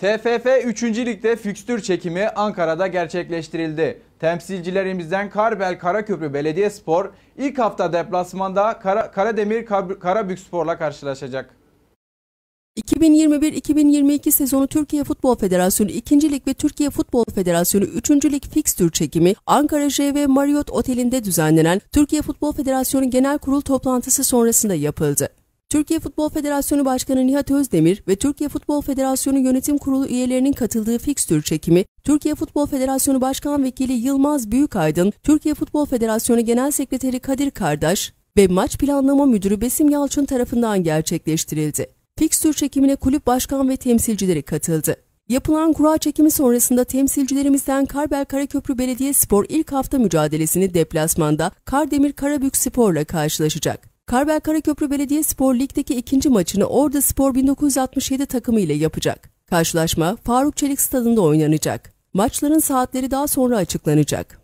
TFF 3. Lig'de fikstür çekimi Ankara'da gerçekleştirildi. Temsilcilerimizden Karbel Karaköprü Belediyespor ilk hafta deplasmanda Kara, Karademir Karabükspor'la karşılaşacak. 2021-2022 sezonu Türkiye Futbol Federasyonu 2. Lig ve Türkiye Futbol Federasyonu 3. Lig fikstür çekimi Ankara JV Marriott Oteli'nde düzenlenen Türkiye Futbol Federasyonu Genel Kurul toplantısı sonrasında yapıldı. Türkiye Futbol Federasyonu Başkanı Nihat Özdemir ve Türkiye Futbol Federasyonu Yönetim Kurulu üyelerinin katıldığı fikstür çekimi, Türkiye Futbol Federasyonu Başkan Vekili Yılmaz Büyükaydın, Türkiye Futbol Federasyonu Genel Sekreteri Kadir Kardaş ve Maç Planlama Müdürü Besim Yalçın tarafından gerçekleştirildi. Fikstür çekimine kulüp başkan ve temsilcileri katıldı. Yapılan kura çekimi sonrasında temsilcilerimizden Karbel Karaköprü Belediye Spor ilk hafta mücadelesini deplasmanda Kardemir Karabük Spor'la karşılaşacak. Karbel Karaköprü Belediye Spor Lig'deki ikinci maçını Ordu Spor 1967 takımı ile yapacak. Karşılaşma Faruk Çelik Stadında oynanacak. Maçların saatleri daha sonra açıklanacak.